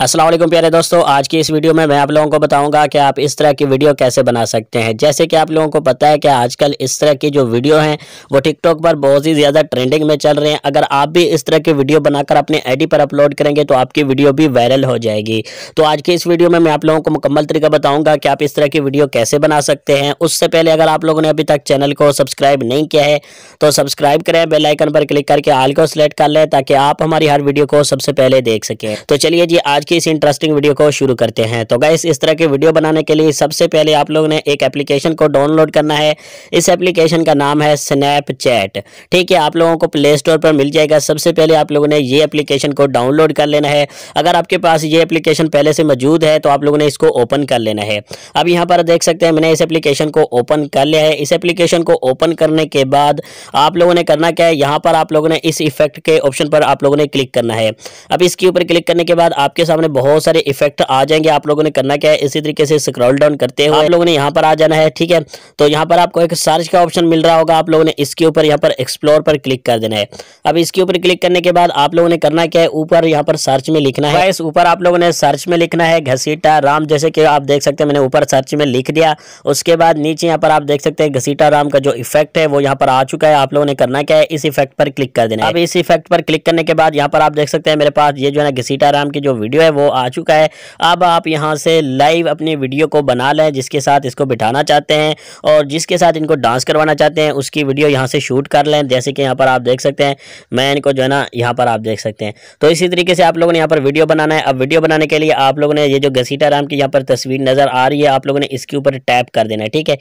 असलम प्यारे दोस्तों आज की इस वीडियो में मैं आप लोगों को बताऊंगा कि आप इस तरह की वीडियो कैसे बना सकते हैं जैसे कि आप लोगों को पता है कि आजकल इस तरह की जो वीडियो हैं वो टिकटॉक पर बहुत ही ज़्यादा ट्रेंडिंग में चल रहे हैं अगर आप भी इस तरह की वीडियो बनाकर अपने आईडी पर अपलोड करेंगे तो आपकी वीडियो भी वायरल हो जाएगी तो आज की इस वीडियो में मैं आप लोगों को मुकम्मल तरीका बताऊँगा कि आप इस तरह की वीडियो कैसे बना सकते हैं उससे पहले अगर आप लोगों ने अभी तक चैनल को सब्सक्राइब नहीं किया है तो सब्सक्राइब करें बेलाइकन पर क्लिक करके आल को सिलेक्ट कर लें ताकि आप हमारी हर वीडियो को सबसे पहले देख सके तो चलिए जी आज की इस इंटरेस्टिंग वीडियो को शुरू करते हैं तो गाइस इस तरह के वीडियो बनाने के लिए सबसे पहले आप लोगों ने एक एप्लीकेशन को डाउनलोड करना है इस एप्लीकेशन का नाम है स्नैपचैट ठीक है आप लोगों को प्ले स्टोर पर मिल जाएगा सबसे पहले आप लोगों ने ये एप्लीकेशन को डाउनलोड कर लेना है अगर आपके पास ये एप्लीकेशन पहले से मौजूद है तो आप लोगों ने इसको ओपन कर लेना है अब यहाँ पर देख सकते हैं मैंने इस एप्लीकेशन को ओपन कर लिया है इस एप्लीकेशन को ओपन करने के बाद आप लोगों ने करना क्या है यहाँ पर आप लोगों ने इस इफेक्ट के ऑप्शन ऑप्शन पर आप लोगों ने क्लिक करना है अब इसके ऊपर क्लिक करने के बाद आपके सामने बहुत सारे इफेक्ट आ जाएंगे आप लोगों ने करना क्या है इसी तरीके से स्क्रॉल डाउन करते हुए आप लोगों ने यहाँ पर आ जाना है ठीक है तो यहाँ पर आपको एक सर्च का ऑप्शन मिल रहा होगा आप लोगों ने इसके ऊपर यहाँ पर एक्सप्लोर पर क्लिक कर देना है अब इसके ऊपर क्लिक करने के बाद आप लोगों ने करना क्या है ऊपर यहाँ पर सर्च में लिखना है इस ऊपर आप लोगों ने सर्च में लिखना है घसीटा राम जैसे कि आप देख सकते हैं मैंने ऊपर सर्च में लिख दिया उसके बाद नीचे यहाँ पर आप देख सकते हैं घसीटा राम का जो इफेक्ट है वो यहाँ पर आ चुका है आप लोगों ने करना क्या है इस इफेक्ट पर क्लिक कर देना अब इस इफेक्ट पर क्लिक क्लिक करने के बाद यहाँ पर आप देख सकते हैं मेरे पास ये जो है ना घसीटा राम की जो वीडियो है वो आ चुका है अब आप यहाँ से लाइव अपनी वीडियो को बना लें जिसके साथ इसको बिठाना चाहते हैं और जिसके साथ इनको डांस करवाना चाहते हैं उसकी वीडियो यहाँ से शूट कर लें जैसे कि यहाँ पर आप देख सकते हैं मैं इनको जो है ना यहाँ पर आप देख सकते हैं तो इसी तरीके से आप लोगों ने यहाँ पर वीडियो बनाना है अब वीडियो बनाने के लिए आप लोगों ने ये जो घसीटा राम की यहाँ पर तस्वीर नज़र आ रही है आप लोगों ने इसके ऊपर टैप कर देना है ठीक है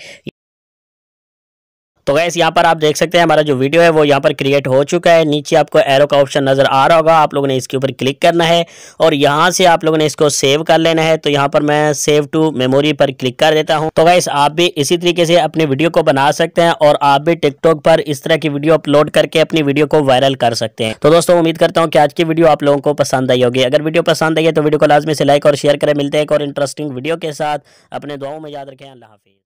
तो गैस यहाँ पर आप देख सकते हैं हमारा जो वीडियो है वो यहाँ पर क्रिएट हो चुका है नीचे आपको एरो का ऑप्शन नज़र आ रहा होगा आप लोगों ने इसके ऊपर क्लिक करना है और यहाँ से आप लोगों ने इसको सेव कर लेना है तो यहाँ पर मैं सेव टू मेमोरी पर क्लिक कर देता हूँ तो गैस आप भी इसी तरीके से अपने वीडियो को बना सकते हैं और आप भी टिकटॉक पर इस तरह की वीडियो अपलोड करके अपनी वीडियो को वायरल कर सकते हैं तो दोस्तों उम्मीद करता हूँ कि आज की वीडियो आप लोगों को पसंद आई होगी अगर वीडियो पसंद आई है तो वीडियो को लाजमी से लाइक और शेयर करें मिलते हैं एक और इंटरेस्टिंग वीडियो के साथ अपने दुआओं में याद रखें अल्लाह हाफिज़